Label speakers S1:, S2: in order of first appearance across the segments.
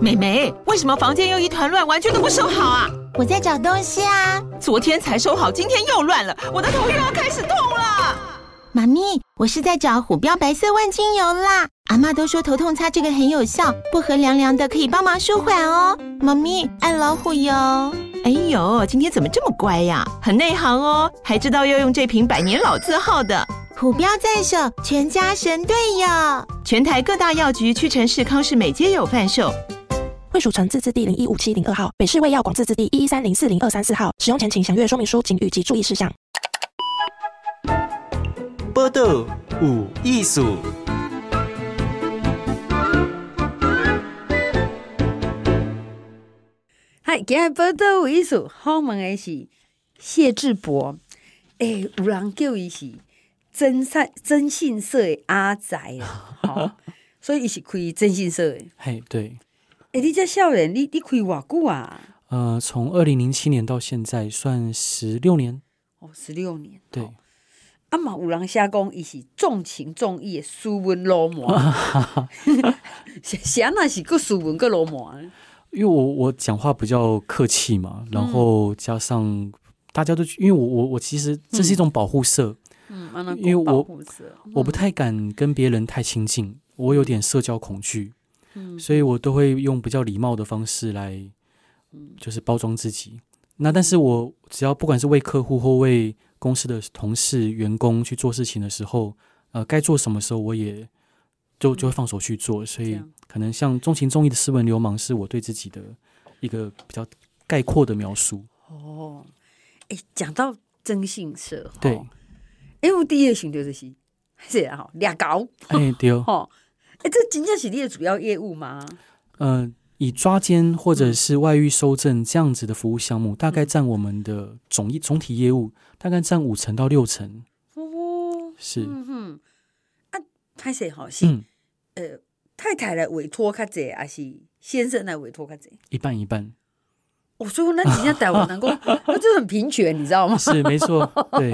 S1: 美眉，为什么房间又一团乱，玩具都不收好啊？我在找东西啊。昨天才收好，今天又乱了，我的头又要开始痛了。妈咪，我是在找虎标白色万金油啦。阿妈都说头痛擦这个很有效，薄荷凉凉的可以帮忙舒缓哦。妈咪爱老虎油。哎呦，今天怎么这么乖呀？很内行哦，还知道要用这瓶百年老字号的。虎标在手，
S2: 全家神队友。全台各大药局、屈臣氏、康氏美皆有贩售。卫署成自制第零一五七零二号，北市卫药广自制第一一三零四零二三四号。使用前请详阅说明书请及注意事项。波豆五艺术。
S1: 嗨，今日波豆五艺术访问的是谢志博。哎，五郎叫伊是。真善真信社的阿仔啊，所以伊是开真信社的。
S2: 嘿，对。
S1: 哎，你这笑人，你你开瓦久啊？
S2: 呃，从二零零七年到现在，算十六年。
S1: 哦，十六年。对。阿妈五郎虾公，伊是重情重义、的斯文老毛。谁那是够斯文够老
S3: 毛？
S2: 因为我我讲话比较客气嘛，然后加上大家都因为我我我其实这是一种保护色。
S3: 因为我我不
S2: 太敢跟别人太亲近，我有点社交恐惧，嗯，所以我都会用比较礼貌的方式来，就是包装自己。那但是我只要不管是为客户或为公司的同事、员工去做事情的时候，呃，该做什么时候我也就就会放手去做。所以可能像重情重义的斯文流氓是我对自己的一个比较概括的描述。
S3: 哦，
S1: 哎，讲到征信社，对。业务第一个行就是是好俩搞，哎对哦 哎这真正是你的主要业务吗？
S2: 嗯，以抓奸或者是外遇收证这样子的服务项目，大概占我们的总一总体业务大概占五成到六成。
S3: 哦，是。嗯哼
S1: 啊，拍摄好像，呃太太来委托卡者，还是先生来委托卡者？
S2: 一半一半。
S1: 我说那人家带我老公，那就很平权，你知道吗？是没错，对。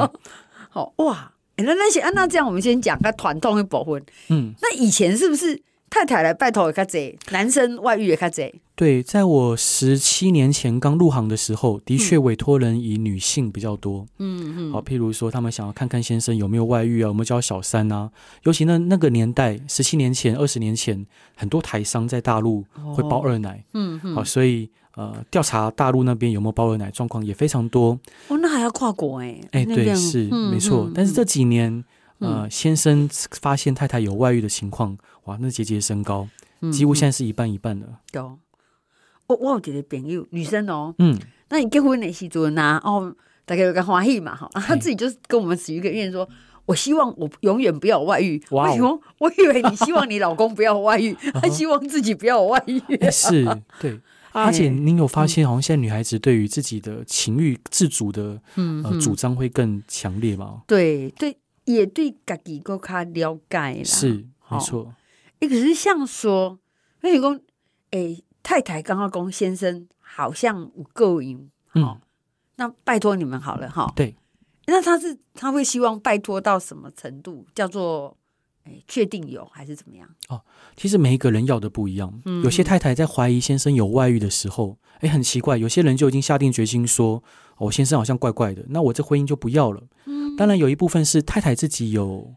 S1: 好哇，那那些啊，那这样我们先讲，个团痛的部分。嗯，那以前是不是太太来拜托也卡侪，男生外遇也卡侪？
S2: 对，在我十七年前刚入行的时候，的确委托人以女性比较多。
S3: 嗯嗯，好，
S2: 譬如说他们想要看看先生有没有外遇啊，有没有交小三呐？尤其那那个年代，十七年前、二十年前，很多台商在大陆会包二奶。嗯嗯，好，所以。呃，调查大陆那边有没有包二奶状况也非常多
S1: 哦，那还要跨国哎哎，对，是没错。
S2: 但是这几年，呃，先生发现太太有外遇的情况，哇，那节节升高，几乎现在是一半一半的。
S1: 有，我我觉得朋友女生哦，嗯，那你结婚那习人呢？哦，大概有个欢喜嘛哈，他自己就是跟我们许一个愿说，我希望我永远不要外遇。为什我以为你希望你老公不要外遇，他 希望自己不要外遇。是，对。而且，您
S2: 有发现好像现在女孩子对于自己的情欲自主的呃主张会更强烈吗？
S1: 对对，也对，自己够卡了解啦，是没错。哎，可是像说，那你公哎太太刚刚公先生好像不够用，嗯，那拜托你
S2: 们好了哈。对，
S1: 那他是他会希望拜托到什么程度？叫做。确定有还是怎么样？
S2: 哦，其实每一个人要的不一样。有些太太在怀疑先生有外遇的时候，哎，很奇怪，有些人就已经下定决心说：“哦，先生好像怪怪的，那我这婚姻就不要了。”当然，有一部分是太太自己有。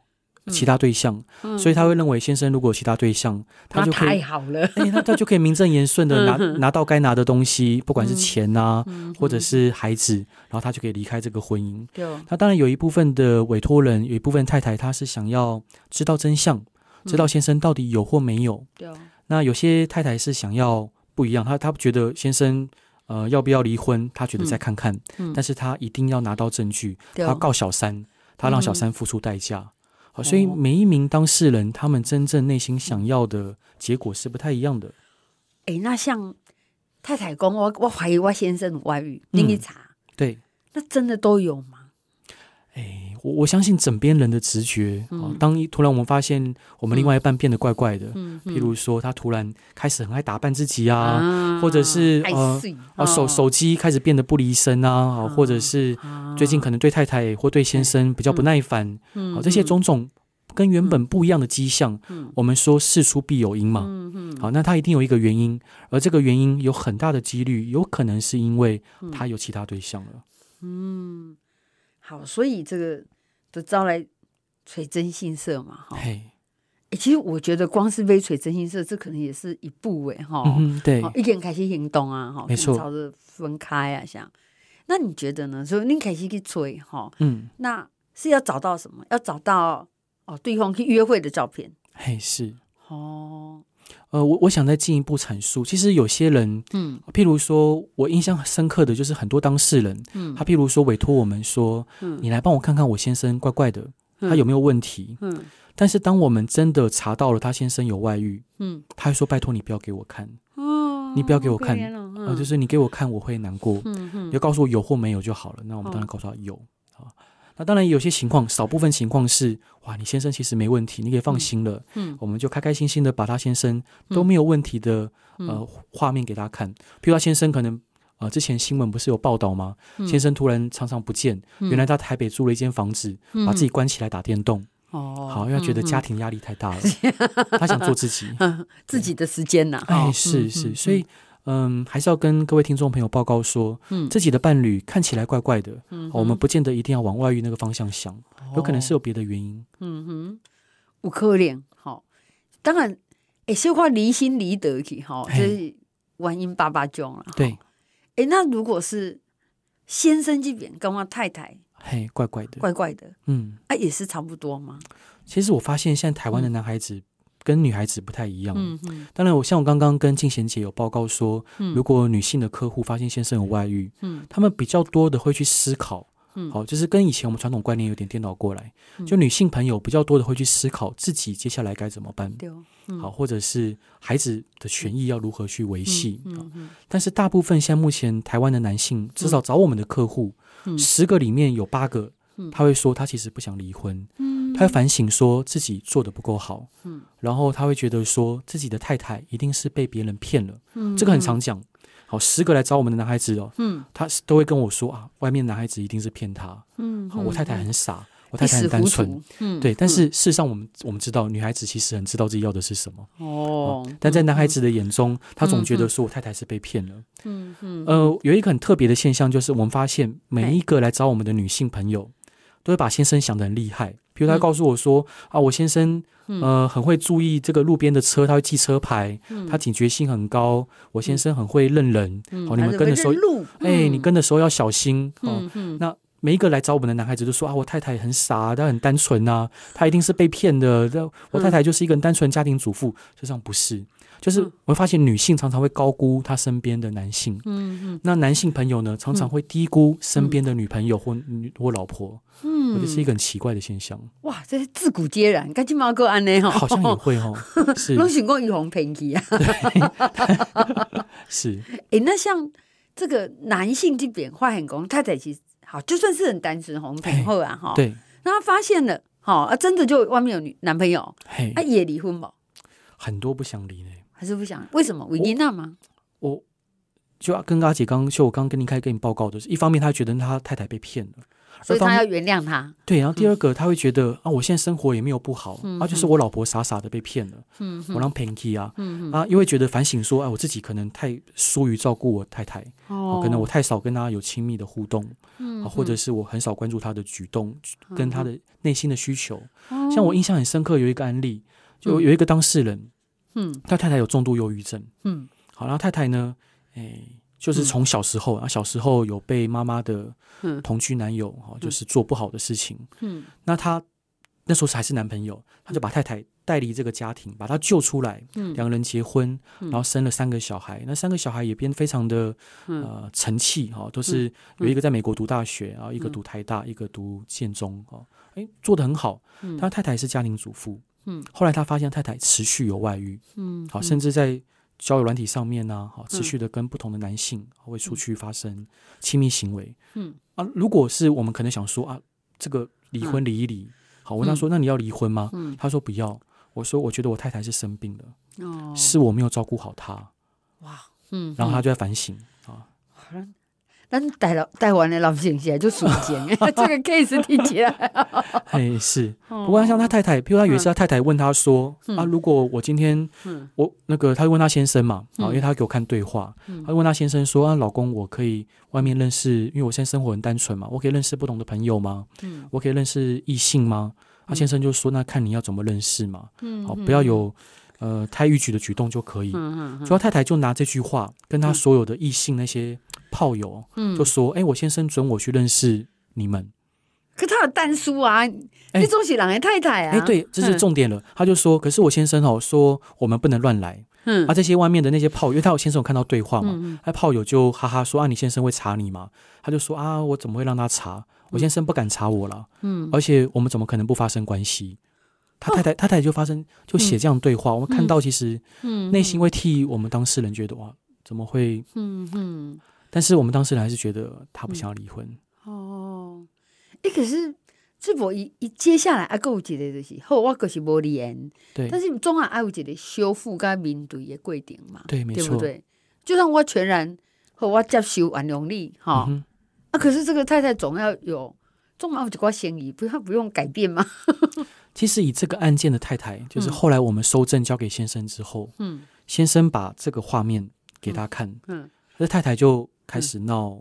S2: 其他对象，所以他会认为先生如果有其他对象，他就可以太好了。那他就可以名正言顺的拿拿到该拿的东西，不管是钱啊，或者是孩子，然后他就可以离开这个婚姻。那当然有一部分的委托人，有一部分太太，她是想要知道真相，知道先生到底有或没有。那有些太太是想要不一样，她她觉得先生呃要不要离婚，她觉得再看看，但是她一定要拿到证据，她告小三，她让小三付出代价。好，所以每一名当事人，他们真正内心想要的结果是不太一样的。
S1: 哎，那像太太公，我我怀疑我先生外遇，你一查？对，那真的都有吗？
S2: 哎，我我相信枕边人的直觉啊。当一突然我们发现我们另外一半变得怪怪的，嗯，譬如说他突然开始很爱打扮自己啊，或者是呃啊手手机开始变得不离身啊，或者是最近可能对太太或对先生比较不耐烦，嗯，这些种种跟原本不一样的迹象，嗯，我们说事出必有因嘛，嗯嗯，好，那他一定有一个原因，而这个原因有很大的几率有可能是因为他有其他对象了，
S1: 嗯。好，所以这个都招来吹真心色嘛，哈。哎，其实我觉得光是微吹真心色，这可能也是一步哎，哈。嗯，对。一点开始行动啊，哈。没错。朝着分开啊，像那你觉得呢？所以你开始去吹，哈。嗯。那是要找到什么？要找到哦，对方去约会的照片。
S2: 哎，是。哦。呃，我我想再进一步阐述，其实有些人，嗯，譬如说，我印象深刻的就是很多当事人，嗯，他譬如说委托我们说，嗯，你来帮我看看我先生怪怪的，他有没有问题，嗯，但是当我们真的查到了他先生有外遇，嗯，他还说拜托你不要给我看，
S3: 哦，你不要给我看，啊，就是你
S2: 给我看我会难过，嗯，就告诉我有或没有就好了，那我们当然告诉他有，好。那当然，有些情况，少部分情况是，哇，你先生其实没问题，你可以放心了。嗯，我们就开开心心的把他先生都没有问题的呃画面给他看。譬如他先生可能呃之前新闻不是有报道吗？先生突然常常不见，原来他台北租了一间房子，把自己关起来打电动。哦，好，要觉得家庭压力太大了，他想做自己，
S1: 自己的时间呐。哎，是是，
S2: 所以。嗯，还是要跟各位听众朋友报告说，嗯，自己的伴侣看起来怪怪的，嗯，我们不见得一定要往外遇那个方向想，有可能是有别的原因。
S3: 嗯哼，
S1: 我可怜，好，当然，哎，先话离心离德去，哈，这是万音爸爸讲了，对，哎，那如果是先生这边跟我太太，
S2: 嘿，怪怪的，怪怪的，嗯，
S1: 啊，也是差不多吗？
S2: 其实我发现现在台湾的男孩子。跟女孩子不太一样，当然，我像我刚刚跟静贤姐有报告说，如果女性的客户发现先生有外遇，嗯，他们比较多的会去思考，嗯，好，就是跟以前我们传统观念有点颠倒过来，就女性朋友比较多的会去思考自己接下来该怎么办，对，好，或者是孩子的权益要如何去维系，嗯嗯，但是大部分像目前台湾的男性，至少找我们的客户，十个里面有八个。他会说他其实不想离婚，嗯，他反省说自己做的不够好，嗯，然后他会觉得说自己的太太一定是被别人骗了，嗯，这个很常讲，好，十个来找我们的男孩子哦，嗯，他都会跟我说啊，外面男孩子一定是骗他，嗯，好，我太太很傻，我太太很单纯，嗯，对，但是事实上我们我们知道女孩子其实很知道自己要的是什么，哦，但在男孩子的眼中，他总觉得说我太太是被骗了，
S3: 嗯嗯，呃，
S2: 有一个很特别的现象就是我们发现每一个来找我们的女性朋友。都会把先生想的很厉害，比如他告诉我说啊，我先生呃很会注意这个路边的车，他会记车牌，他警觉性很高。我先生很会认人，好，你们跟的时候，哎，你跟的时候要小心哦。那每一个来找我们的男孩子都说啊，我太太很傻，她很单纯啊，她一定是被骗的。我太太就是一个单纯家庭主妇，实际上不是。就是我会发现，女性常常会高估她身边的男性，嗯嗯，那男性朋友呢，常常会低估身边的女朋友或女或老婆，嗯，这是一个很奇怪的现象。
S1: 哇，这自古皆然，赶紧猫哥安内哈，好像也会
S2: 哈，是拢想
S1: 过玉红平气啊，
S3: 是，
S1: 哎，那像这个男性这边话很公，太太其实好，就算是很单纯红平后啊哈，对，那他发现了，好啊，真的就外面有女男朋友，他、他也离婚吗？
S2: 很多不想离呢，
S1: 还是不想？为什么维尼娜吗？
S2: 我就跟阿姐刚就我刚刚跟林开跟你报告的，是一方面，他觉得他太太被骗了，所以他要
S1: 原谅他。
S2: 对，然后第二个，他会觉得啊，我现在生活也没有不好，啊，就是我老婆傻傻的被骗了。嗯，我让 Pinky 啊，啊，因为觉得反省说，哎，我自己可能太疏于照顾我太太，哦，可能我太少跟他有亲密的互动，啊，或者是我很少关注他的举动，跟他的内心的需求。像我印象很深刻有一个案例，就有一个当事人。嗯，他太太有重度忧郁症。嗯，好，然后太太呢，哎，就是从小时候，啊，小时候有被妈妈的同居男友哈，就是做不好的事情。嗯，那他那时候还是男朋友，他就把太太带离这个家庭，把他救出来。嗯，两个人结婚，然后生了三个小孩。那三个小孩也变非常的呃成器哈，都是有一个在美国读大学，然后一个读台大，一个读建中哈。哎，做的很好。嗯，他太太是家庭主妇。后来他发现太太持续有外遇，嗯，好，甚至在交友软体上面呢，好，持续的跟不同的男性会出去发生亲密行为，嗯啊，如果是我们可能想说啊，这个离婚离一离，好，我他说那你要离婚吗？他说不要，我说我觉得我太太是生病了，哦，是我没有照顾好她，
S1: 哇，嗯，然后他
S2: 就在反省啊。
S1: 但是带了带完了，老醒起就数
S2: 钱。这个 case 听起来，哎是。不过像他太太，譬如他有一次，他太太问他说：“啊，如果我今天，我那个，他问他先生嘛，啊，因为他给我看对话，他问他先生说：啊，老公，我可以外面认识，因为我现在生活很单纯嘛，我可以认识不同的朋友吗？嗯，我可以认识异性吗？他先生就说：那看你要怎么认识嘛，嗯，好，不要有。”呃，太逾矩的举动就可以。
S3: 嗯嗯。太太
S2: 就拿这句话跟他所有的异性那些炮友，嗯，就说：“哎，我先生准我去认识你们。”
S1: 可他有单书啊，你中是人的太太啊？哎，对，这是重点
S2: 了。他就说：“可是我先生哦，说我们不能乱来。”嗯。啊，这些外面的那些炮友，因为他有先生有看到对话嘛，那炮友就哈哈说：“啊，你先生会查你吗？”他就说：“啊，我怎么会让他查？我先生不敢查我了。”嗯。而且我们怎么可能不发生关系？他太太，他太太就发生，就写这样对话。我们看到其实，嗯，内心会替我们当事人觉得哇，怎么会？
S3: 嗯嗯。
S2: 但是我们当事人还是觉得他不想要离婚。
S3: 哦，
S1: 哎，可是智博一一接下来啊，够有姐个就是和我关系不连。对。但是总爱阿姑姐姐修复跟面对的过程嘛。对，没错。对。就算我全然和我接受原谅力哈，啊，可是这个太太总要有总要有一个心意，不要不用改变吗？
S2: 其实以这个案件的太太，就是后来我们收证交给先生之后，嗯，先生把这个画面给他看，嗯，那太太就开始闹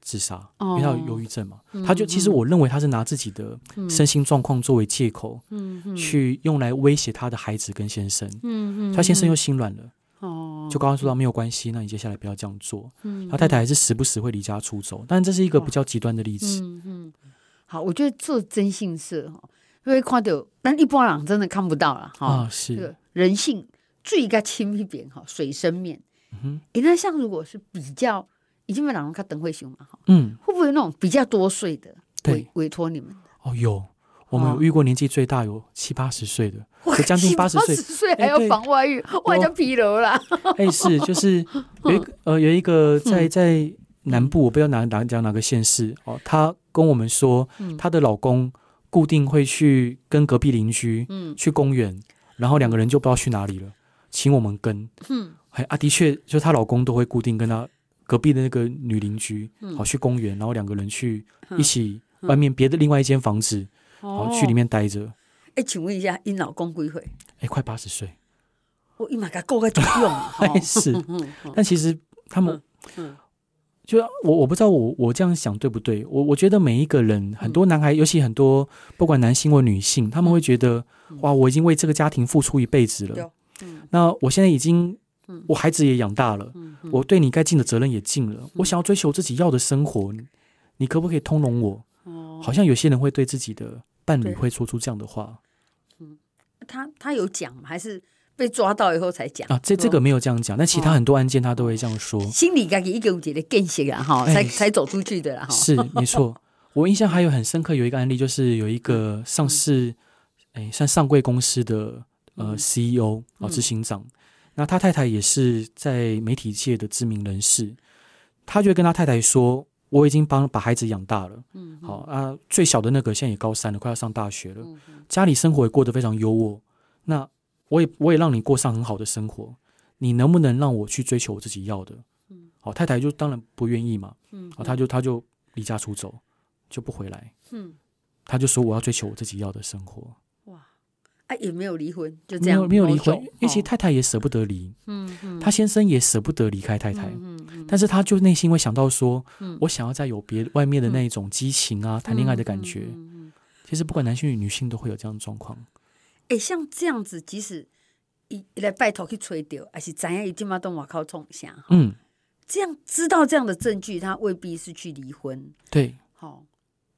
S2: 自杀，因为她有忧郁症嘛，她就其实我认为她是拿自己的身心状况作为借口，
S3: 嗯，去
S2: 用来威胁她的孩子跟先生，嗯嗯，先生又心软了，哦，就刚刚说到没有关系，那你接下来不要这样做，嗯，太太还是时不时会离家出走，但这是一个比较极端的例子，嗯嗯，
S1: 好，我觉得做征信社哈。因为看到，但一般人真的看不到了哈。
S2: 啊，是。
S1: 人性最该亲密一点哈，水深面。嗯。哎，那像如果是比较，有没有老人看等会秀嘛？哈，嗯。会不会那种比较多岁的委委托你们？
S2: 哦，有，我们有遇过年纪最大有七八十岁的，有将近八十岁。八十
S1: 岁还要防外遇，外加疲劳啦。哎，是，就是
S2: 有 呃有一个在在南部，我不道哪哪讲哪个县市哦，她跟我们说，她的老公。固定会去跟隔壁邻居，嗯，去公园，然后两个人就不知道去哪里了，请我们跟，嗯，啊的确，就她老公都会固定跟她隔壁的那个女邻居，好去公园，然后两个人去一起外面别的另外一间房子，好去里面待着。
S1: 哎，请问一下，你老公几岁？
S2: 哎，快八十岁。
S1: 我伊妈个够快，多 用。是，但其实
S2: 他们，嗯。就我我不知道我我这样想对不对？我我觉得每一个人，很多男孩，尤其很多不管男性或女性，他们会觉得哇，我已经为这个家庭付出一辈子了。那我现在已经，我孩子也养大了，我对你该尽的责任也尽了，我想要追求自己要的生活，你可不可以通融我？哦，好像有些人会对自己的伴侣会说出这样的话。
S1: 嗯，他他有讲还是？被抓到以后才讲啊，这这个没
S2: 有这样讲，但其他很多案件他都会这样说。心
S1: 理给自一个五解的更新啊，哈，才才走出去的哈。是没错，
S2: 我印象还有很深刻，有一个案例就是有一个上市，哎，像上柜公司的呃 CEO 啊，执行长，那他太太也是在媒体界的知名人士，他就跟他太太说：“我已经帮把孩子养大了，嗯，好啊，最小的那个现在也高三了，快要上大学了，家里生活也过得非常优渥。”那我也我也让你过上很好的生活，你能不能让我去追求我自己要的？嗯，好，太太就当然不愿意嘛。嗯，啊，他就他就离家出走，就不回来。嗯，他就说我要追求我自己要的生活。
S3: 哇，
S1: 哎，也没有离婚，就这样没有离婚，因为其实
S2: 太太也舍不得离。
S1: 嗯嗯，他先
S2: 生也舍不得离开太太。嗯，但是他就内心会想到说，我想要再有别外面的那一种激情啊，谈恋爱的感觉。嗯嗯，其实不管男性与女性都会有这样的状况。
S1: 哎，像这样子，即使一来拜托去吹掉，还是怎样？已经嘛都外口冲一下嗯，这样知道这样的证据，他未必是去离婚。对，好，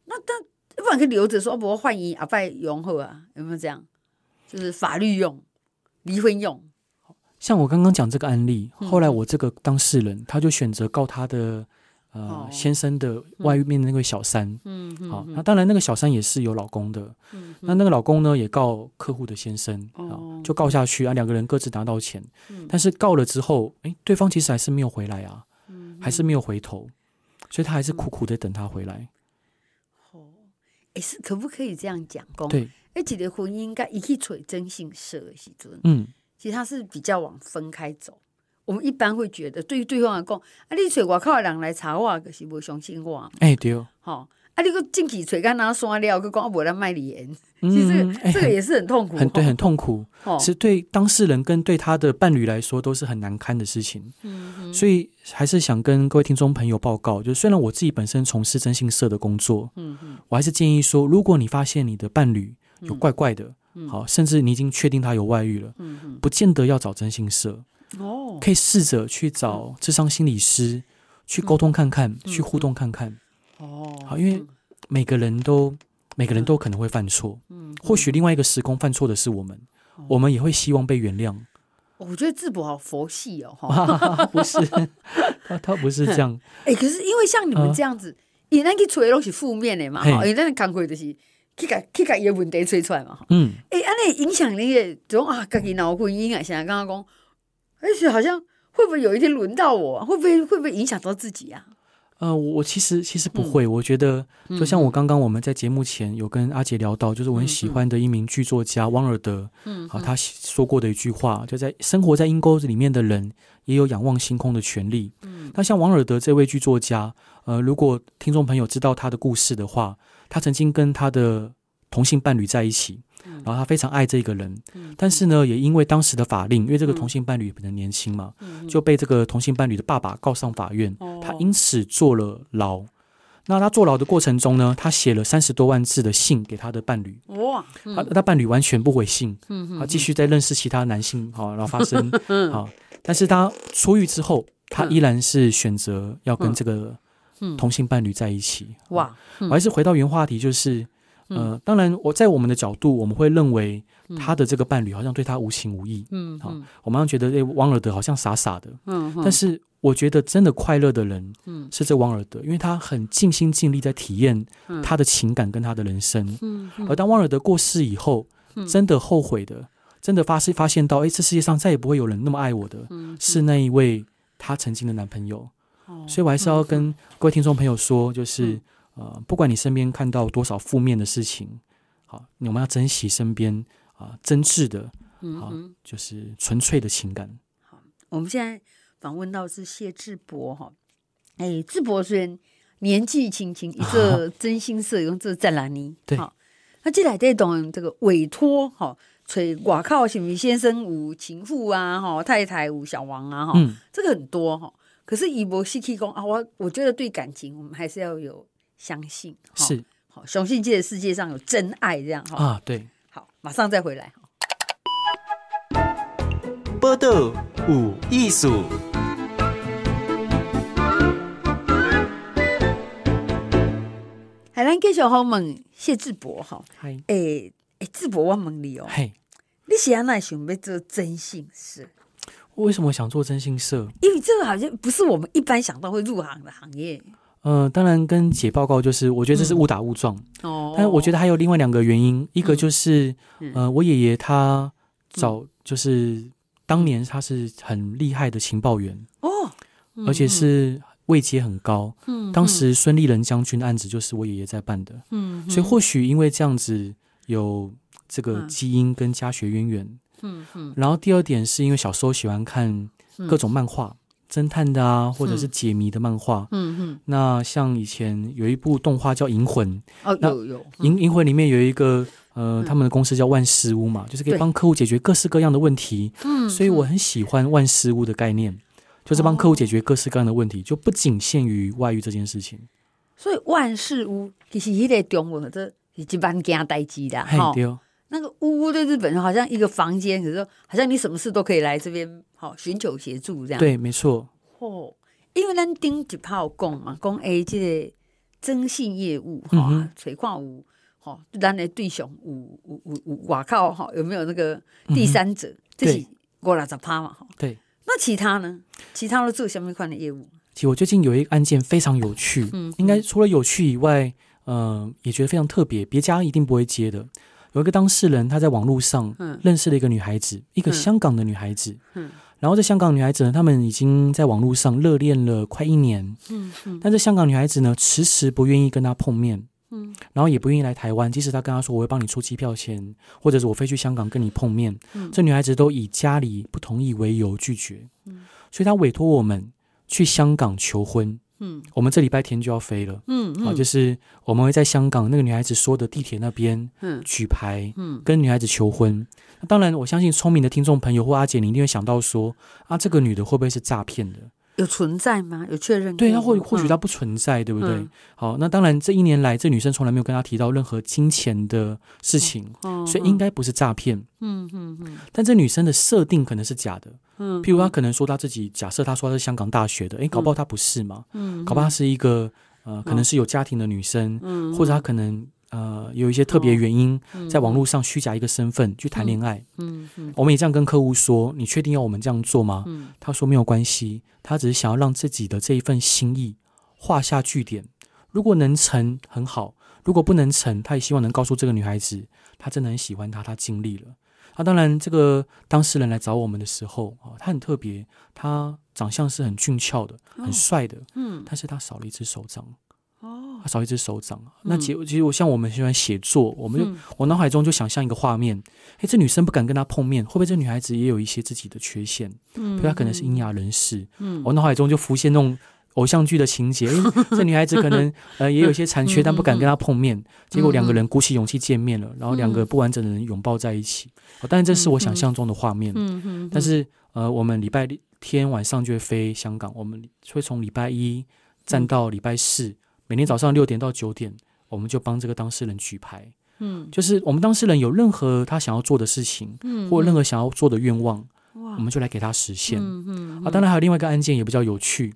S1: 那但不妨可留着说，我欢迎阿拜融合啊，有没有这样？就是法律用，离婚用。
S2: 像我刚刚讲这个案例，后来我这个当事人他就选择告他的。呃，先生的外面的那个小三，嗯，好，那当然那个小三也是有老公的，嗯，那那个老公呢也告客户的先生，啊，就告下去啊，两个人各自拿到钱，但是告了之后，哎，对方其实还是没有回来啊，嗯，还是没有回头，所以他还是苦苦的等他回来。
S1: 哦，哎，是可不可以这样讲？对，哎，姐的婚姻应该一起以征信真性的时阵，嗯，其实他是比较往分开走。我们一般会觉得，对对方来讲，啊，你找外口的人来查我，可是不相信我。哎，对，哈，啊，你搁证据找人家拿删掉，搁讲为了卖脸。
S3: 嗯，其实
S2: 这
S1: 个也是很痛苦，
S2: 很对，很痛苦。哦，是对当事人跟对他的伴侣来说都是很难堪的事情。嗯，所以还是想跟各位听众朋友报告，就虽然我自己本身从事征信社的工作，嗯我还是建议说，如果你发现你的伴侣有怪怪的，嗯，好，甚至你已经确定他有外遇了，嗯，不见得要找征信社。哦，可以试着去找智商心理师去沟通看看，去互动看看。哦，好，因为每个人都每个人都可能会犯错。嗯，或许另外一个时空犯错的是我们，我们也会希望被原谅。
S1: 我觉得智博好佛系哦。哈哈，不是，
S2: 他他不是这样。
S1: 哎，可是因为像你们这样子，伊那个出的东西负面的嘛，哈，伊那个讲过的是，去改去改个问题吹出来嘛。嗯，哎，安尼影响你个，种啊，自己脑困应啊，现在刚刚讲。而且好像会不会有一天轮到我？会不会会不会影响到自己呀？
S2: 呃，我我其实其实不会。我觉得，就像我刚刚我们在节目前有跟阿杰聊到，就是我很喜欢的一名剧作家王尔德。嗯，好，他说过的一句话，就在生活在阴沟子里面的人也有仰望星空的权利。嗯，那像王尔德这位剧作家，呃，如果听众朋友知道他的故事的话，他曾经跟他的同性伴侣在一起。然后他非常爱这一个人，但是呢，也因为当时的法令，因为这个同性伴侣可能年轻嘛，就被这个同性伴侣的爸爸告上法院，他因此坐了牢。那他坐牢的过程中呢，他写了三十多万字的信给他的伴侣，
S3: 哇！他他伴
S2: 侣完全不回信，他继续在认识其他男性好，然后发生 好，但是他出狱之后，他依然是选择要跟这个同性伴侣在一起。
S3: 哇！我还是
S2: 回到原话题，就是。呃，当然，我在我们的角度，我们会认为他的这个伴侣好像对他无情无义。嗯，好，我马上觉得，哎，王尔德好像傻傻的。
S3: 嗯嗯。但是
S2: 我觉得，真的快乐的人是这王尔德，因为他很尽心尽力在体验他的情感跟他的人生。嗯嗯。而当王尔德过世以后，真的后悔的，真的发是发现到，哎，这世界上再也不会有人那么爱我的，是那一位他曾经的男朋友。所以我还是要跟各位听众朋友说，就是。啊，不管你身边看到多少负面的事情，好，我们要珍惜身边啊真挚的，好，就是纯粹的情感。好，
S1: 我们现在访问到是谢志博哈，哎，志博虽然年纪轻轻，一个 真心社用字在哪里？对，好，那进下来一段这个委托哈，吹哇靠，什么先生五情妇啊？哈，太太五小王啊？哈，这个很多哈，可是以博希提供啊，我我觉得对感情，我们还是要有。相信是好，雄性界的世界上有真爱这样哈啊对，好，马上再回来
S2: 波报道五艺术，
S1: 海兰继续好问谢志博哈？嗨，哎哎，志博我问你哦，嘿，你想要哪想做征信？是，
S2: 为什么想做征信社？
S1: 因为这个好像不是我们一般想到会入行的行业。
S2: 嗯，当然跟写报告就是，我觉得这是误打误撞。哦。但我觉得还有另外两个原因，一个就是，呃，我爷爷他早就是当年他是很厉害的情报员
S3: 哦，而且是
S2: 位阶很高。嗯。当时孙立人将军案子就是我爷爷在办的。嗯。所以或许因为这样子有这个基因跟家学渊源。嗯嗯。然后第二点是因为小时候喜欢看各种漫画。侦探的啊，或者是解谜的漫画。嗯哼，那像以前有一部动画叫《银魂》哦，有有《银银魂》里面有一个呃，他们的公司叫万事屋嘛，就是可以帮客户解决各式各样的问题。
S3: 嗯，所以我很
S2: 喜欢万事屋的概念，就是帮客户解决各式各样的问题，就不仅限于外遇这件事情。
S1: 所以万事屋其实一个中文，这是一万件代志的哈。对那个屋呜的日本人好像一个房间，可是说好像你什么事都可以来这边好寻求协助这样。对，没错。哦，因为咱顶就怕讲嘛，讲诶，这个征信业
S3: 务哈，
S1: 垂挂务哈，咱的对象有有有有外靠哈，有没有那个第三者？这是过来在趴嘛哈。对，那其他呢？其他的做什么款的业务？
S2: 其实我最近有一个案件非常有趣，应该除了有趣以外，嗯，也觉得非常特别，别家一定不会接的。有一个当事人，他在网络上认识了一个女孩子，一个香港的女孩子。然后这香港女孩子呢，他们已经在网络上热恋了快一年。
S3: 嗯，但
S2: 是香港女孩子呢，迟迟不愿意跟他碰面。嗯，然后也不愿意来台湾。即使他跟他说我会帮你出机票钱，或者是我飞去香港跟你碰面，这女孩子都以家里不同意为由拒绝。嗯，所以他委托我们去香港求婚。嗯，我们这礼拜天就要飞了。嗯，好，就是我们会在香港那个女孩子说的地铁那边，嗯，举牌，嗯，跟女孩子求婚。当然，我相信聪明的听众朋友或阿姐，你一定会想到说，啊，这个女的会不会是诈骗的？有存在吗？有
S1: 确认对，那或或
S2: 许他不存在，对不对？好，那当然，这一年来，这女生从来没有跟他提到任何金钱的事情，所以应该不是诈骗。
S3: 嗯嗯嗯。
S2: 但这女生的设定可能是假的。嗯，譬如她可能说她自己，假设她说她是香港大学的，哎，搞不好她不是嘛？嗯，搞不好是一个呃，可能是有家庭的女生。嗯，或者她可能。呃，有一些特别原因，在网络上虚假一个身份去谈恋爱。嗯，我们也这样跟客户说：“你确定要我们这样做吗？”他说没有关系，他只是想要让自己的这一份心意画下句点。如果能成很好，如果不能成，他也希望能告诉这个女孩子，他真的很喜欢她，他尽力了。那当然，这个当事人来找我们的时候啊，他很特别，他长相是很俊俏的，很帅的，嗯，但是他少了一只手掌。
S3: 哦，少一只手掌那结
S2: 其实我像我们喜欢写作，我们就我脑海中就想象一个画面：，哎，这女生不敢跟他碰面，会不会这女孩子也有一些自己的缺陷？嗯，她可能是阴哑人士。嗯，我脑海中就浮现那种偶像剧的情节：，这女孩子可能 呃也有些残缺，但不敢跟她碰面。结果两个人鼓起勇气见面了，然后两个不完整的人拥抱在一起。但然这是我想象中的画面。嗯嗯。但是呃，我们礼拜天晚上就会飞香港，我们会从礼拜一站到礼拜四。每天早上六点到九点，我们就帮这个当事人举牌。嗯，就是我们当事人有任何他想要做的事情，嗯，或任何想要做的愿望，我们就来给他实现。嗯啊，当然还有另外一个案件也比较有趣。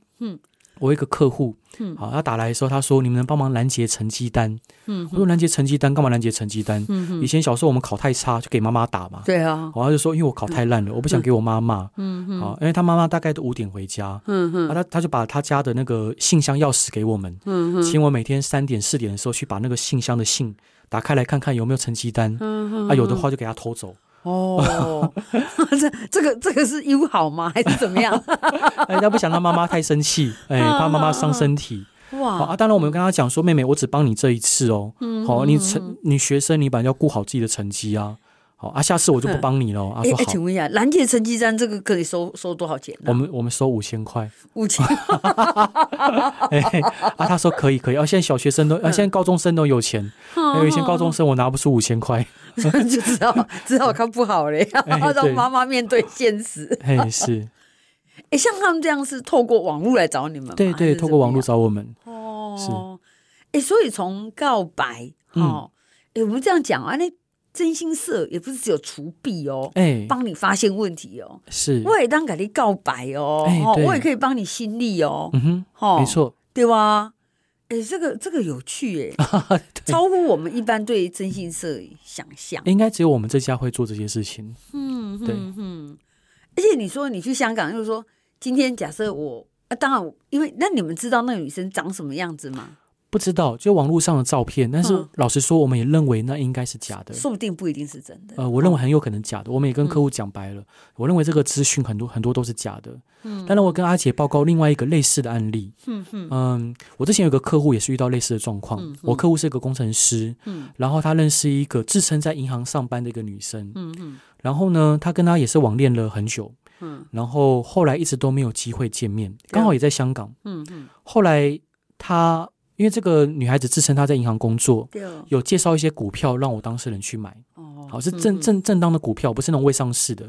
S2: 我一个客户，好，他打来的时候，他说：“你们能帮忙拦截成绩单？”
S3: 嗯，我说：“拦
S2: 截成绩单干嘛？拦截成绩单？”嗯以前小时候我们考太差，就给妈妈打嘛。对啊，然后就说：“因为我考太烂了，我不想给我妈妈。”嗯嗯，好，因为他妈妈大概都五点回家。嗯哼，他他就把他家的那个信箱钥匙给我们，
S3: 嗯哼，请我
S2: 每天三点四点的时候去把那个信箱的信打开来看看有没有成绩单。嗯哼，啊，有的话就给他偷走。
S1: 哦，这这个这个是友好吗？还是怎么样？
S2: 哎，家不想让妈妈太生气，哎，怕妈妈伤身体。哇！啊，当然我们跟他讲说，妹妹，我只帮你这一次哦。嗯，好，你成你学生，你本来要顾好自己的成绩啊。好啊，下次我就不帮你了。啊，哎，请问
S1: 一下，拦姐成绩单这个可以收收多少钱？
S2: 我们我们收五千块。五千。哎，啊，他说可以可以。啊，现在小学生都啊，现在高中生都有钱，因有一些高中生我拿不出五千块。
S1: 就知道知道看不好嘞，让妈妈面对现实。哎 是，哎，像他们这样是透过网络来找你们，吗？对对，透
S2: 过网络找我们哦。是，
S1: 哎，所以从告白，哦，哎，我们这样讲啊，那真心社也不是只有除弊哦，哎，帮你发现问题哦，是，我也当给你告白哦，我也可以帮你心力哦，
S2: 嗯哼，哈，没错，
S1: 对吧？哎，这个这个有趣哎，超乎我们一般对征信社想象。应
S2: 该只有我们这家会做这些事情。
S1: 嗯，对，嗯。而且你说你去香港，就是说今天假设我，啊，当然，因为那你们知道那个女生长什么样子吗？
S2: 不知道，就网络上的照片，但是老实说，我们也认为那应该是假的，说不
S1: 定不一定是真的。
S2: 呃，我认为很有可能假的。我们也跟客户讲白了，我认为这个资讯很多很多都是假的。嗯，当然我跟阿姐报告另外一个类似的案例。嗯嗯嗯，我之前有个客户也是遇到类似的状况。嗯，我客户是一个工程师。嗯，然后他认识一个自称在银行上班的一个女生。嗯嗯，然后呢，他跟她也是网恋了很久。嗯，然后后来一直都没有机会见面，刚好也在香港。嗯嗯，后来他。因为这个女孩子自称她在银行工作，有介绍一些股票让我当事人去买，哦，好是正正正当的股票，不是那种未上市的，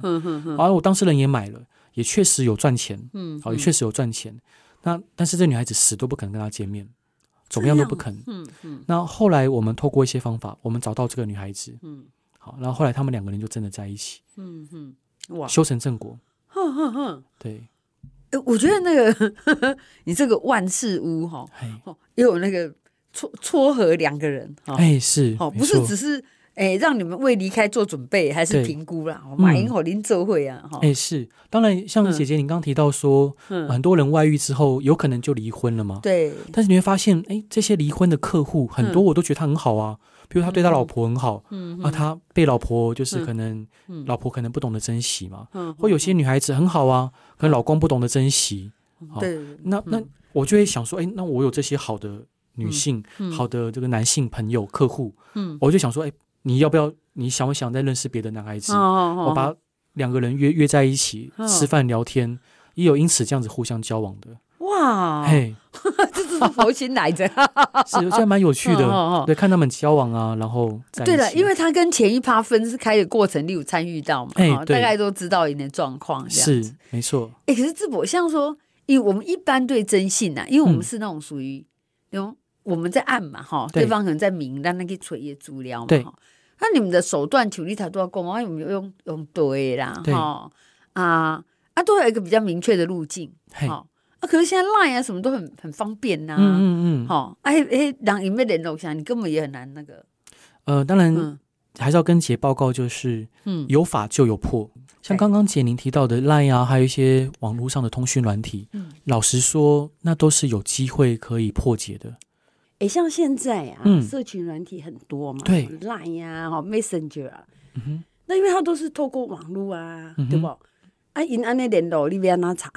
S2: 而我当事人也买了，也确实有赚钱，嗯，好也确实有赚钱，那但是这女孩子死都不肯跟他见面，怎么样都不肯，
S3: 嗯嗯，那
S2: 后来我们透过一些方法，我们找到这个女孩子，嗯，好，然后后来他们两个人就真的在一起，
S1: 嗯哼，
S2: 哇，修成正果，
S1: 哼哼哼，对。我觉得那个 你这个万事屋哈，哦，也有那个撮撮合两个人哈，
S3: 哎，是，哦，
S2: 不是只
S1: 是。哎，让你们为离开做准备还是评估啦？马云和林志慧啊，哈。哎，
S2: 是，当然，像姐姐，您刚提到说，嗯，很多人外遇之后，有可能就离婚了嘛。对。但是你会发现，哎，这些离婚的客户，很多我都觉得他很好啊，比如他对他老婆很好，嗯，啊，他被老婆就是可能，老婆可能不懂得珍惜嘛，嗯，或有些女孩子很好啊，可能老公不懂得珍惜，对。那那，我就想说，哎，那我有这些好的女性，好的这个男性朋友客户，嗯，我就想说，哎。你要不要？你想不想再认识别的男孩子？我把两个人约约在一起吃饭聊天，也有因此这样子互相交往的。
S1: 哇，嘿，这是佛心来着，是，有些蛮有趣
S2: 的。对，看他们交往啊，然后对的，因
S1: 为他跟前一趴分是开的过程，你有参与到嘛，大概都知道一点状况。
S2: 是没错。
S1: 哎，可是智博像说，因为我们一般对征信啊，因为我们是那种属于那种我们在暗嘛，哈，对方可能在明，但那个催也足聊嘛，那你们的手段、求力它都要够，啊，有用用对啦，哈，啊啊，都有一个比较明确的路径，好，啊，可是现在 Line 啊什么都很很方便呐，嗯嗯嗯，哈，哎哎，然后也没联络上，你根本也很难那个。
S2: 呃，当然还是要跟杰报告，就是，嗯，有法就有破，像刚刚姐您提到的 Line 啊，还有一些网络上的通讯软体，嗯，老实说，那都是有机会可以破解的。
S1: 哎，像现在啊，社群软体很多嘛，Line 呀、哈 Messenger 啊，那因为它都是透过网络啊，对不？啊，因安那联络你不要哪查。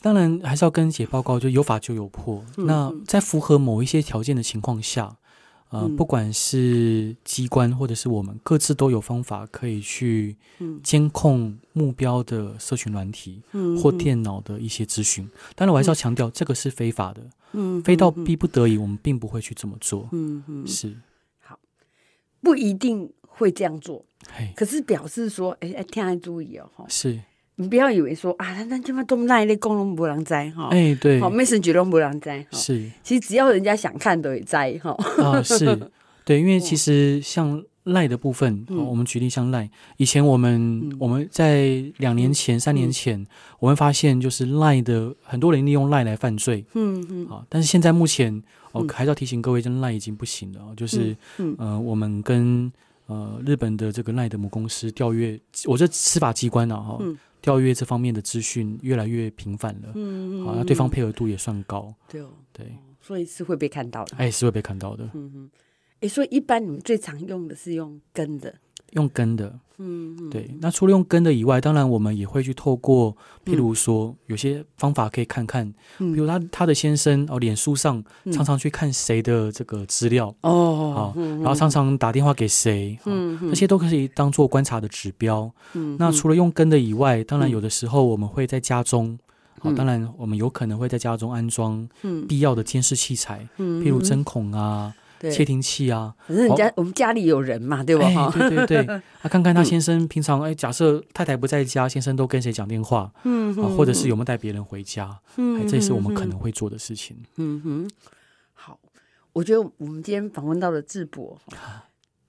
S2: 当然还是要跟解报告，就有法就有破。那在符合某一些条件的情况下。呃，不管是机关或者是我们各自都有方法可以去监控目标的社群软体，嗯，或电脑的一些咨询，当然，我还是要强调，这个是非法的，嗯，非到逼不得已，我们并不会去这么做。嗯嗯，是，
S1: 好，不一定会这样做，嘿，可是表示说，哎哎，天爱注意哦，是。你不要以为说啊，那那地方多赖的，公然不郎摘哈。哎，对，好，没事，绝都不郎摘。是，其实只要人家想看，都会摘哈。啊，
S2: 是，对，因为 其实像赖的部分，好，我们举例像赖，以前我们我们在两年前、三年前，我们发现就是赖的很多人利用赖来犯罪。
S3: 嗯嗯。啊，
S2: 但是现在目前，我还是要提醒各位，这赖已经不行了。就是，嗯，我们跟呃日本的这个赖的母公司调阅，我这司法机关的哈。调阅这方面的资讯越来越频繁了，嗯好，那对方配合度也算高，对
S1: 对，所以是会被看到的，哎，是会
S2: 被看到的，嗯
S1: 嗯，哎，所以一般你们最常用的是用跟的。
S2: 用跟的，嗯，对。那除了用跟的以外，当然我们也会去透过，譬如说，有些方法可以看看，比如他他的先生哦，脸书上常常去看谁的这个资料哦，啊，然后常常打电话给谁，
S3: 嗯，这些都
S2: 可以当做观察的指标。那除了用跟的以外，当然有的时候我们会在家中，啊，当然我们有可能会在家中安装必要的监视器材，嗯，譬如针孔啊。窃听器啊，可
S1: 是人家我们家里有人嘛，对不？对对对，他 看看他先
S2: 生平常，哎，假设太太不在家，先生都跟谁讲电话？嗯，啊，或者是有没有带别人回家？嗯，这是我们可能会做的事情。
S3: 嗯哼，
S1: 好，我觉得我们今天访问到的智博，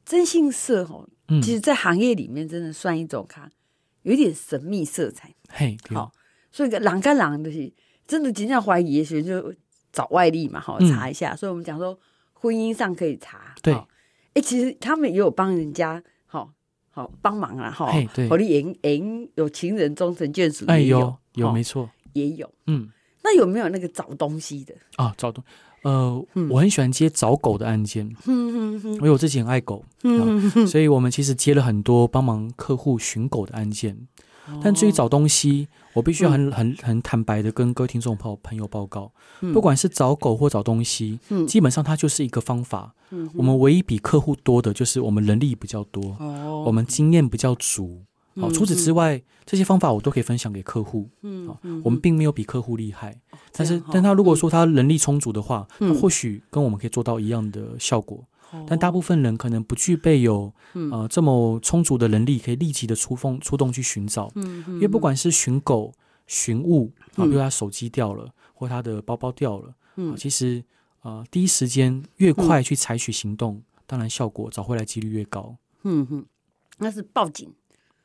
S1: 真心色哦，其实，在行业里面真的算一种，看有点神秘色彩。
S3: 嘿，好，
S1: 所以个狼跟狼的是真的，经常怀疑，也许就找外力嘛，好查一下。所以，我们讲说。婚姻上可以查，对，哎，其实他们也有帮人家，好好帮忙了哈。我的言言有情人终成眷属，哎有有没错，也有，嗯。那有没有那个找东西的
S2: 啊？找东，呃，我很喜欢接找狗的案件，
S3: 因为我自
S2: 己很爱狗，所以我们其实接了很多帮忙客户寻狗的案件。但至于找东西，我必须很很很坦白的跟各位听众朋朋友报告，不管是找狗或找东西，基本上它就是一个方法。我们唯一比客户多的就是我们人力比较多，我们经验比较足。好，除此之外，这些方法我都可以分享给客户。
S3: 嗯，我们
S2: 并没有比客户厉害，但是但他如果说他人力充足的话，或许跟我们可以做到一样的效果。但大部分人可能不具备有呃这么充足的能力，可以立即的出风出动去寻找。嗯，因为不管是寻狗、寻物啊，比如他手机掉了，或他的包包掉了，嗯，其实呃第一时间越快去采取行动，当然效果找回来几率越高。
S1: 哼哼，那是报警。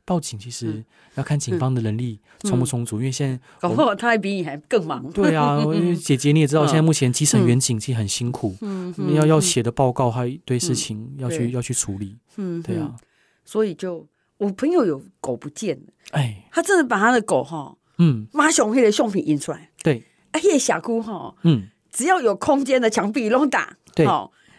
S2: 报警其实要看警方的能力充不充足，因为现在，哦，
S1: 他还比你还更忙。对啊，姐姐你也知
S2: 道，现在目前基层员警其实很辛苦，要要写的报告还一堆事情要去要去处理。
S1: 嗯，对啊，所以就我朋友有狗不见了，哎，他真的把他的狗哈，嗯，妈熊黑的相片印出来，对，夜霞哭哈，嗯，只要有空间的墙壁都打，对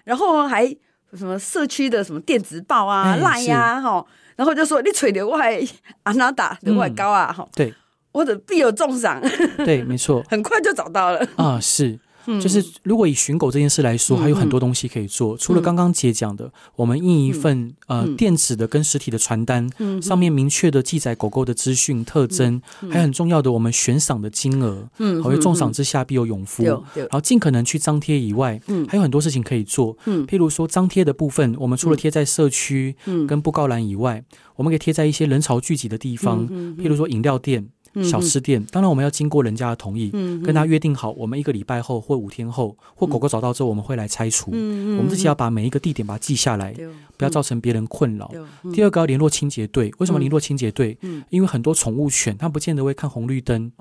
S1: 然后还什么社区的什么电子报啊赖呀哈。然后就说你吹牛，我还阿哪大，我还高啊！哈，对，我的必有重赏。
S2: 对，没错，很快就找到了啊，是。就是，如果以寻狗这件事来说，还有很多东西可以做。除了刚刚姐讲的，我们印一份呃电子的跟实体的传单，上面明确的记载狗狗的资讯特征，还很重要的我们悬赏的金额。嗯，好像重赏之下必有勇夫。然后尽可能去张贴以外，嗯，还有很多事情可以做。嗯，譬如说张贴的部分，我们除了贴在社区、嗯，跟布告栏以外，我们可以贴在一些人潮聚集的地方，譬如说饮料店。小吃店，当然我们要经过人家的同意，跟他约定好，我们一个礼拜后或五天后，或狗狗找到之后，我们会来拆除。我们自己要把每一个地点把它记下来，不要造成别人困扰。第二个要联络清洁队，为什么联络清洁队？因为很多宠物犬，它不见得会看红绿灯，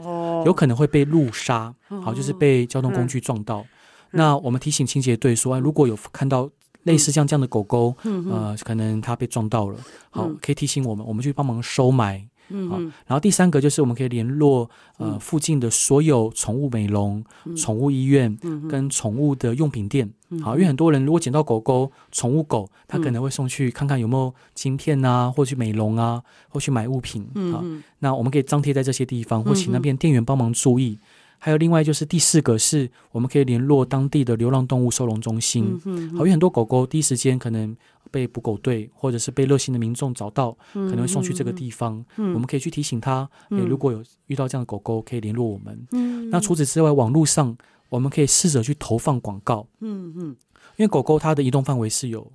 S2: 有可能会被路杀，好，就是被交通工具撞到。那我们提醒清洁队说，如果有看到类似像这样的狗狗，呃，可能它被撞到了，好，可以提醒我们，我们去帮忙收买。嗯，然后第三个就是我们可以联络呃附近的所有宠物美容、宠物医院跟宠物的用品店，好，因为很多人如果捡到狗狗、宠物狗，他可能会送去看看有没有晶片啊，或去美容啊，或去买物品啊。那我们可以张贴在这些地方，或请那边店员帮忙注意。还有另外就是第四个是，我们可以联络当地的流浪动物收容中心，因为很多狗狗第一时间可能被捕狗队或者是被热心的民众找到，可能会送去这个地方。我们可以去提醒他，你如果有遇到这样的狗狗，可以联络我们。那除此之外，网络上我们可以试着去投放广告，因为狗狗它的移动范围是有。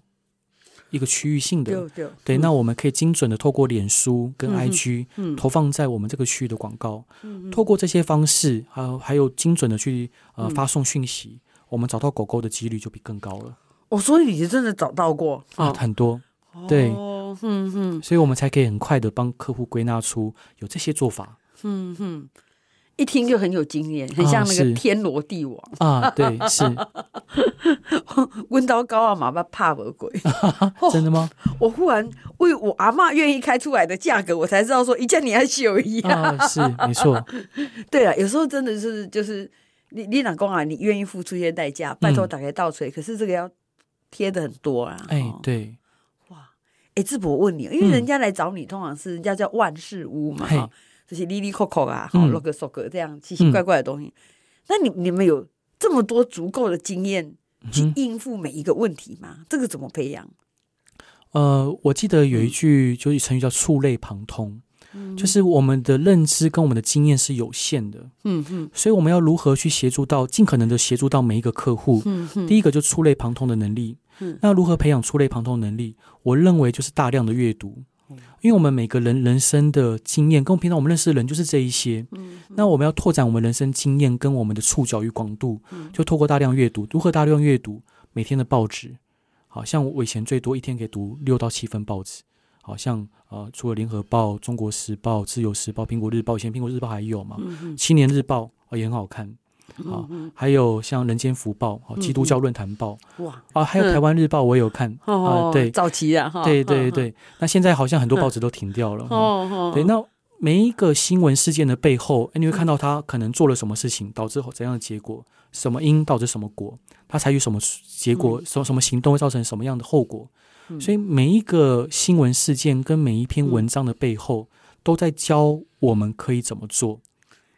S2: 一个区域性的对，对，对，那我们可以精准的透过脸书跟 IG 投放在我们这个区域的广告，透过这些方式，还有还有精准的去呃发送讯息，我们找到狗狗的几率就比更高了。
S3: 哦，所以
S1: 你真的找到过
S2: 啊？很多，对，所以我们才可以很快的帮客户归纳出有这些做法，
S1: 哼嗯一听就很有经验，很像那个天罗地网
S2: 啊。对，是。
S1: 温刀高啊，妈怕鬼，真的吗？我忽然为我阿妈愿意开出来的价格，我才知道说，一件你还秀一样，是没错。对啊，有时候真的是就是你你老公啊，你愿意付出一些代价，拜托打开倒锤，可是这个要贴的很多啊。
S2: 哎，对，哇，哎，志博问
S1: 你，因为人家来找你，通常是人家叫万事屋嘛。这些 li 扣扣 o 啊，好，rock r 这样奇奇怪怪的东西，那你你们有这么多足够的经验去应付每一个问题吗？这个怎么培养？
S2: 呃，我记得有一句就是成语叫触类旁通，就是我们的认知跟我们的经验是有限的，嗯嗯，所以我们要如何去协助到尽可能的协助到每一个客户？嗯，第一个就触类旁通的能力，那如何培养触类旁通能力？我认为就是大量的阅读。因为我们每个人人生的经验，跟平常我们认识的人就是这一些。嗯，那我们要拓展我们人生经验跟我们的触角与广度，就透过大量阅读。如何大量阅读？每天的报纸，好像我以前最多一天可以读六到七份报纸。好像呃，除了联合报、中国时报、自由时报、苹果日报，以前苹果日报还有嘛，青年日报也很好看。好，还有像《人间福报》、《基督教论坛报》哇，啊，还有《台湾日报》，我也有看啊。对，早
S1: 期啊，对对对。
S2: 那现在好像很多报纸都停掉了。
S3: 哦对，
S2: 那每一个新闻事件的背后，你会看到他可能做了什么事情，导致怎样的结果？什么因导致什么果？他采取什么结果？什什么行动会造成什么样的后果？所以每一个新闻事件跟每一篇文章的背后，都在教我们可以怎么做。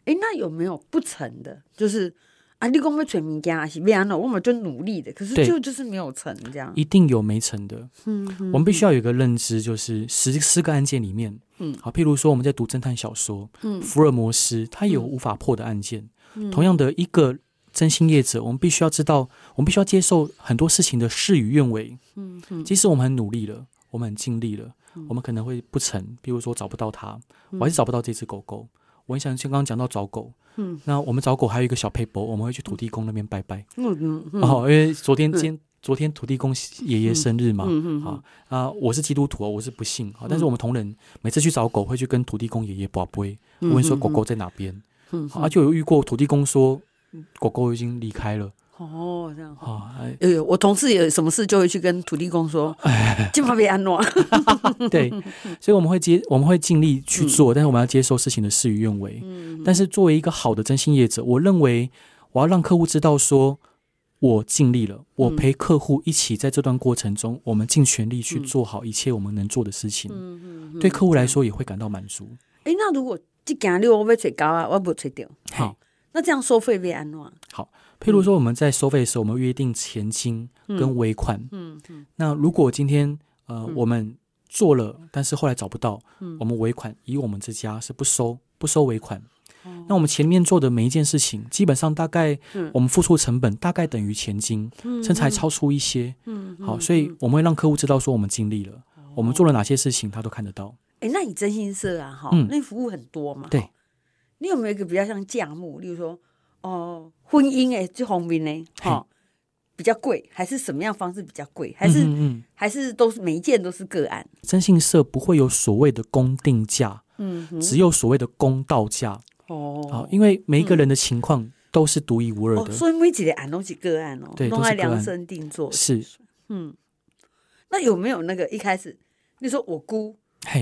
S1: 哎，那有没有不成的？就是啊，你讲会全民家是为安我们就努力的，可是就就是没有成这样。一
S2: 定有没成的，嗯，我们必须要有一个认知，就是十四个案件里面，嗯，好，譬如说我们在读侦探小说，嗯，福尔摩斯他有无法破的案件，同样的一个真心业者，我们必须要知道，我们必须要接受很多事情的事与愿违，嗯嗯，即使我们很努力了，我们很尽力了，我们可能会不成，譬如说找不到他，我还是找不到这只狗狗。我想先刚刚讲到找狗，嗯，那我们找狗还有一个小配博，我们会去土地公那边拜拜，
S3: 嗯嗯，好，因
S2: 为昨天今昨天土地公爷爷生日嘛，嗯嗯，啊啊，我是基督徒我是不信，啊，但是我们同仁每次去找狗会去跟土地公爷爷拜杯，问说狗狗在哪边，嗯，好，就有遇过土地公说狗狗已经离开了。
S3: 哦，这样
S2: 好。哎，我同事有什么事就会
S1: 去跟土地公说，就方被安诺。
S2: 对，所以我们会接，我们会尽力去做，但是我们要接受事情的事与愿违。嗯，但是作为一个好的真心业者，我认为我要让客户知道说，我尽力了，我陪客户一起在这段过程中，我们尽全力去做好一切我们能做的事情。嗯嗯，对客户来说也会感到满足。
S1: 哎，那如果这件你我要吹高啊，我不吹掉。好，那这样收费被安诺。
S2: 好。譬如说，我们在收费的时候，我们约定前金跟尾款。嗯嗯。那如果今天呃，我们做了，但是后来找不到，我们尾款以我们这家是不收不收尾款。那我们前面做的每一件事情，基本上大概，我们付出成本大概等于前金，甚至还超出一些。嗯。好，所以我们会让客户知道说我们尽力了，我们做了哪些事情，他都看得到。
S1: 哎，那你真心是啊哈，那服务很多嘛。对。你有没有一个比较像价目，例如说？哦，婚姻诶，最方面呢，哈，比较贵，还是什么样方式比较贵？还是还是都是每一件都是个案。
S2: 征信社不会有所谓的公定价，嗯，只有所谓的公道价
S1: 哦。好，因为每一个
S2: 人的情况都是独一无二的，所以
S1: 每一件案都是个案哦，对，都是量身定做。是，嗯，那有没有那个一开始你说我姑，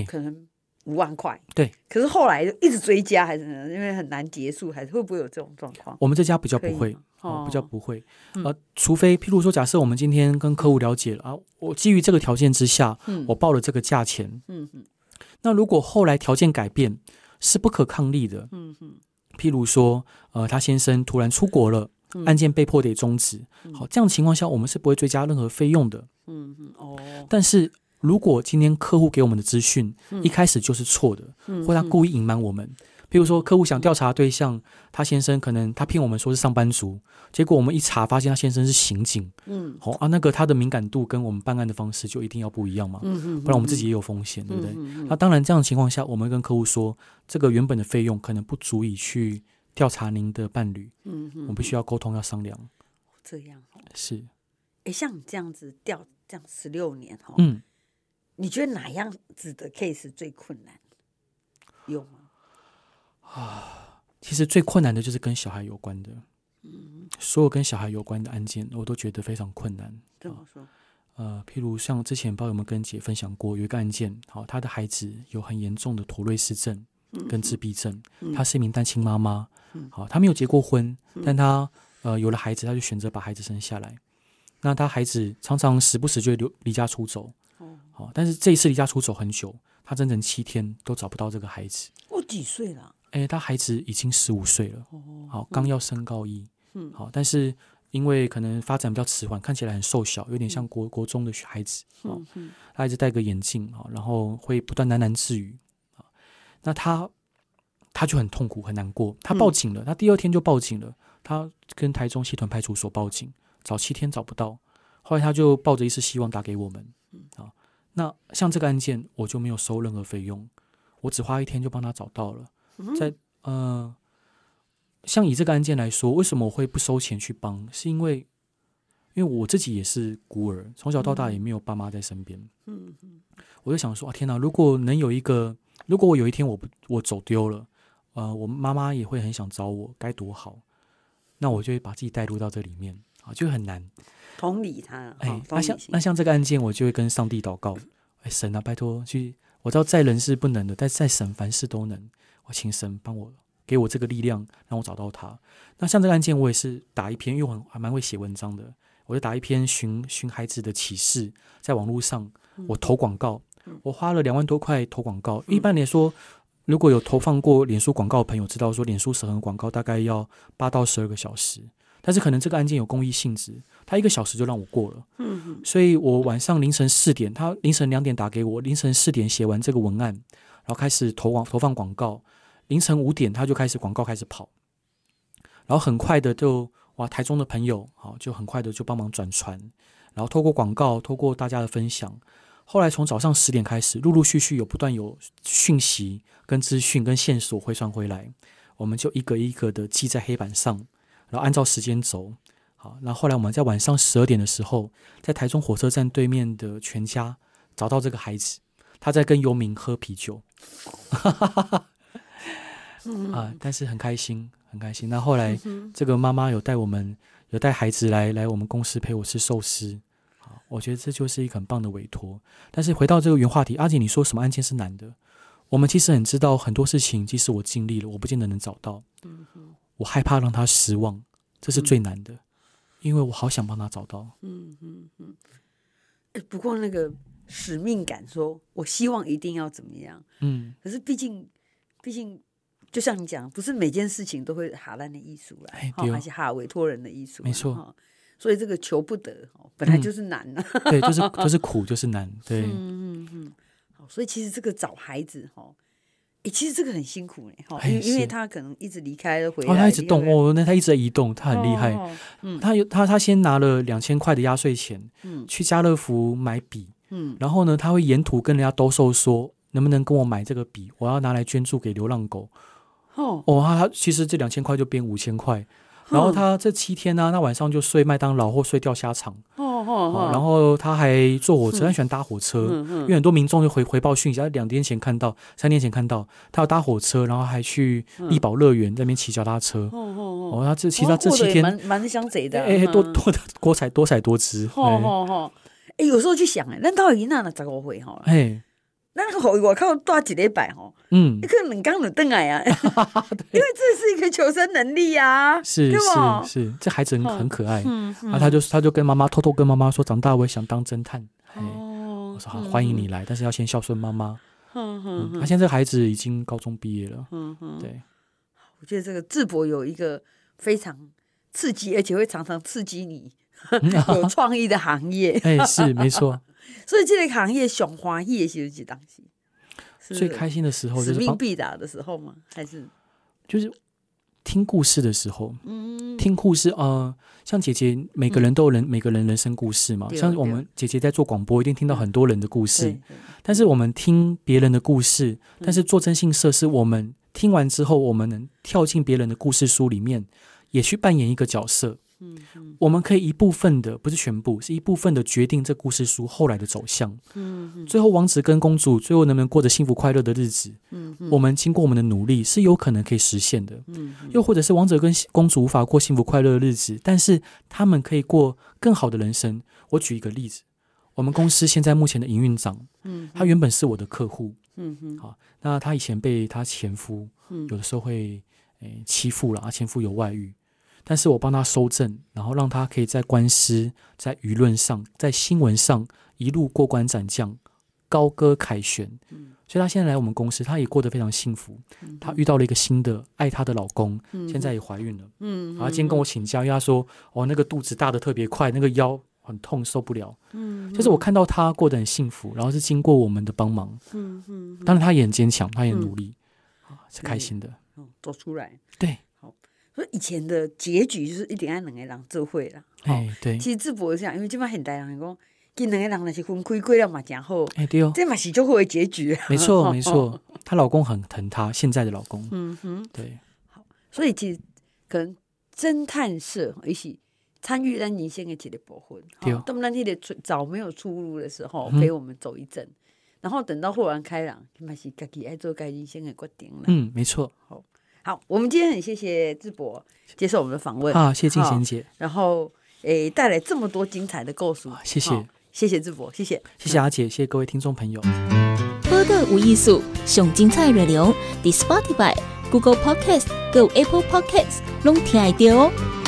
S1: 可能？五万块，对。可是后来就一直追加，还是因为很难结束，还是会不会有这种状况？我
S2: 们这家比较不会，比较不会。呃，除非譬如说，假设我们今天跟客户了解了啊，我基于这个条件之下，嗯，我报了这个价钱，嗯嗯。那如果后来条件改变，是不可抗力的，嗯嗯。譬如说，呃，他先生突然出国了，案件被迫得终止。好，这样的情况下，我们是不会追加任何费用的，嗯嗯哦。但是。如果今天客户给我们的资讯一开始就是错的，或他故意隐瞒我们，譬如说客户想调查对象，他先生可能他骗我们说是上班族，结果我们一查发现他先生是刑警，嗯，好啊，那个他的敏感度跟我们办案的方式就一定要不一样嘛，嗯嗯，不然我们自己也有风险，对不对？那当然，这样的情况下，我们跟客户说，这个原本的费用可能不足以去调查您的伴侣，嗯嗯，我们必须要沟通要商量，这样是，
S1: 哎，像你这样子调这样十六年哈，嗯。你觉得哪样子的 case 最困难？
S3: 有吗？
S2: 啊，其实最困难的就是跟小孩有关的。嗯，所有跟小孩有关的案件，我都觉得非常困难。怎么说？呃，譬如像之前，不知道有没有跟姐分享过一个案件，好，他的孩子有很严重的妥瑞氏症跟自闭症，他是一名单亲妈妈。好，他没有结过婚，但他呃有了孩子，他就选择把孩子生下来。那他孩子常常时不时就离离家出走。哦，但是这一次离家出走很久，他整整七天都找不到这个孩子。
S3: 我几岁了？
S2: 哎，他孩子已经十五岁了。哦，好，刚要升高一。嗯，好，但是因为可能发展比较迟缓，看起来很瘦小，有点像国国中的孩子。嗯嗯，他一直戴个眼镜哦，然后会不断喃喃自语啊。那他他就很痛苦很难过，他报警了。他第二天就报警了，他跟台中西屯派出所报警，找七天找不到，后来他就抱着一丝希望打给我们。嗯啊。那像这个案件，我就没有收任何费用，我只花一天就帮他找到了。在呃，像以这个案件来说，为什么我会不收钱去帮？是因为，因为我自己也是孤儿，从小到大也没有爸妈在身边。嗯我就想说，天哪！如果能有一个，如果我有一天我不我走丢了，呃，我妈妈也会很想找我，该多好。那我就会把自己带入到这里面。啊，就很难，
S1: 同理他。哎，那像那
S2: 像这个案件，我就会跟上帝祷告。哎，神啊，拜托去，我知道在人是不能的，但在神凡事都能。我请神帮我给我这个力量，让我找到他。那像这个案件，我也是打一篇，因为我还蛮会写文章的，我就打一篇寻寻孩子的启示在网络上。我投广告，我花了两万多块投广告。一般来说，如果有投放过脸书广告的朋友，知道说脸书审核广告大概要八到十二个小时。但是可能这个案件有公益性质，他一个小时就让我过了。嗯，所以我晚上凌晨四点，他凌晨两点打给我，凌晨四点写完这个文案，然后开始投广投放广告，凌晨五点他就开始广告开始跑，然后很快的就哇，台中的朋友好，就很快的就帮忙转传，然后透过广告，透过大家的分享，后来从早上十点开始，陆陆续续有不断有讯息跟资讯跟线索回传回来，我们就一个一个的记在黑板上。然后按照时间走，好，那后来我们在晚上十二点的时候，在台中火车站对面的全家找到这个孩子，他在跟游民喝啤酒，
S3: 啊，
S2: 但是很开心，很开心。那后来这个妈妈有带我们，有带孩子来来我们公司陪我吃寿司，好，我觉得这就是一个很棒的委托。但是回到这个原话题，阿姐，你说什么案件是难的？我们其实很知道很多事情，即使我尽力了，我不见得能找到。我害怕让他失望，这是最难的，因为我好想帮他找到。
S3: 嗯嗯嗯。
S1: 哎，不过那个使命感，说我希望一定要怎么样。嗯。可是毕竟，毕竟，就像你讲，不是每件事情都会哈烂的艺术了，而且哈委托人的艺术，没错。所以这个求不得，本来就是难了。对，就是就是 苦，就是难。对。嗯嗯嗯。好，所以其实这个找孩子，哈。其实这个很辛苦哎，因因为他可能一直离开回来，他一直动哦，那
S2: 他一直在移动，他很厉害。嗯，他有他他先拿了两千块的压岁钱，嗯，去家乐福买笔，嗯，然后呢，他会沿途跟人家兜售，说能不能跟我买这个笔，我要拿来捐助给流浪狗。哦，哦，他其实这两千块就变五千块，然后他这七天呢，那晚上就睡麦当劳或睡钓虾场。然后他还坐火车，他喜欢搭火车，因为很多民众就回回报讯息。他两天前看到，三天前看到，他要搭火车，然后还去义宝乐园那边骑脚踏车。哦，他这其实他这七天蛮
S1: 蛮像贼的，哎，多多
S2: 多彩多彩多姿。哦哦
S1: 哦，哎，有时候去想，哎，那到一那那咋个回哈？哎。那个火我靠，大几礼拜哦，嗯，一个能干能转矮啊，因为这是一个求生能力呀，
S3: 是是
S2: 是，这孩子很很可爱，啊，他就他就跟妈妈偷偷跟妈妈说，长大我也想当侦探，哦，我说好，欢迎你来，但是要先孝顺妈妈，嗯嗯嗯，他现在孩子已经高中毕业了，嗯嗯，对，
S1: 我觉得这个智博有一个非常刺激，而且会常常刺激你 有创意的行业，哎，是没错。所以这个行业，熊华也其实几当最开心的时候就是使命必达的时候吗？还是？
S2: 就是听故事的时候。嗯。听故事啊，像姐姐，每个人都有人，每个人人生故事嘛。像我们姐姐在做广播，一定听到很多人的故事。但是我们听别人的故事，但是做征信设施，我们听完之后，我们能跳进别人的故事书里面，也去扮演一个角色。嗯，我们可以一部分的，不是全部，是一部分的决定这故事书后来的走向。
S3: 嗯，最
S2: 后王子跟公主最后能不能过着幸福快乐的日子？嗯，我们经过我们的努力是有可能可以实现的。嗯，又或者是王子跟公主无法过幸福快乐的日子，但是他们可以过更好的人生。我举一个例子，我们公司现在目前的营运长，嗯，他原本是我的客户。嗯好，那他以前被他前夫，有的时候会，欺负了啊，前夫有外遇。但是我帮他收正，然后让他可以在官司、在舆论上、在新闻上一路过关斩将，高歌凯旋。所以他现在来我们公司，他也过得非常幸福。他遇到了一个新的爱他的老公，现在也怀孕了。嗯，后今天跟我请教，他说：“哦，那个肚子大的特别快，那个腰很痛，受不了。”嗯，就是我看到他过得很幸福，然后是经过我们的帮忙。
S3: 嗯嗯，
S2: 当然他也很坚强，他也努力，是开心的，走出来。对。
S1: 以前的结局就是一定要两个人做伙了，
S2: 哎，对。其
S1: 实志博是这样，因为这边很大人讲，跟两个人那是分开过了嘛，然后哎，对哦。这嘛是就会结局。没错，没错。
S2: 她老公很疼她，现在的老公。嗯哼，对。
S1: 好，所以其实可能侦探社也是参与让倪先生结的婚。对哦。当那那天早没有出路的时候，陪我们走一阵，然后等到豁然开朗，嘛是自己爱做该人生的决定了。
S2: 嗯，没错。好。
S1: 好，我们今天很谢谢智博接受我们的访问。啊，谢谢静贤姐，然后诶带来这么多精彩的构述，谢谢，谢谢智
S2: 博，谢谢，谢谢阿姐，谢谢各位听众朋友。
S3: 播客无艺术，
S2: 选精彩内容。The Spotify、Google Podcast、Go Apple Podcasts 拢听得到。